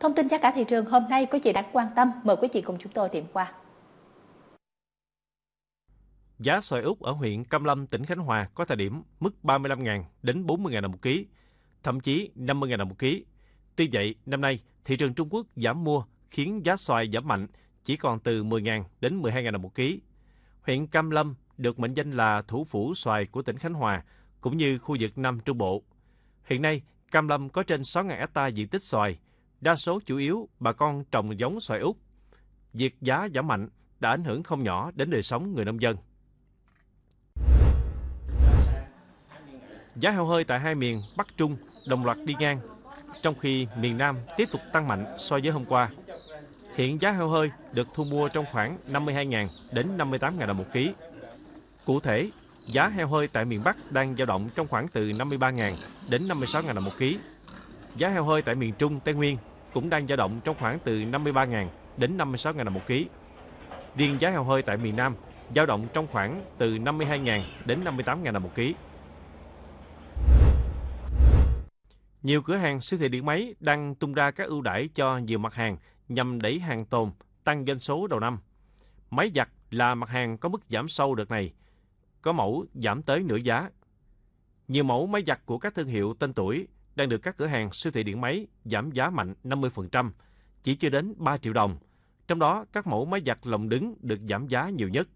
Thông tin giá cả thị trường hôm nay quý chị đã quan tâm, mời quý chị cùng chúng tôi điểm qua. Giá xoài Úc ở huyện Cam Lâm, tỉnh Khánh Hòa có thời điểm mức 35.000 đến 40.000 đồng một ký, thậm chí 50.000 đồng một ký. Tuy vậy, năm nay thị trường Trung Quốc giảm mua khiến giá xoài giảm mạnh, chỉ còn từ 10.000 đến 12.000 đồng một ký. Huyện Cam Lâm được mệnh danh là thủ phủ xoài của tỉnh Khánh Hòa, cũng như khu vực Nam Trung Bộ. Hiện nay, Cam Lâm có trên 6.000 hecta diện tích xoài, Đa số chủ yếu bà con trồng giống xoài Úc. Việc giá giảm mạnh đã ảnh hưởng không nhỏ đến đời sống người nông dân. Giá heo hơi tại hai miền Bắc Trung đồng loạt đi ngang, trong khi miền Nam tiếp tục tăng mạnh so với hôm qua. Hiện giá heo hơi được thu mua trong khoảng 52.000 đến 58.000 đồng một ký. Cụ thể, giá heo hơi tại miền Bắc đang dao động trong khoảng từ 53.000 đến 56.000 đồng một ký Giá heo hơi tại miền Trung, Tây Nguyên cũng đang dao động trong khoảng từ 53.000 đến 56.000 đồng một ký. Riêng giá heo hơi tại miền Nam dao động trong khoảng từ 52.000 đến 58.000 đồng một ký. Nhiều cửa hàng siêu thị điện máy đang tung ra các ưu đãi cho nhiều mặt hàng nhằm đẩy hàng tồn tăng doanh số đầu năm. Máy giặt là mặt hàng có mức giảm sâu đợt này, có mẫu giảm tới nửa giá. Nhiều mẫu máy giặt của các thương hiệu tên tuổi đang được các cửa hàng siêu thị điện máy giảm giá mạnh 50%, chỉ chưa đến 3 triệu đồng. Trong đó, các mẫu máy giặt lồng đứng được giảm giá nhiều nhất.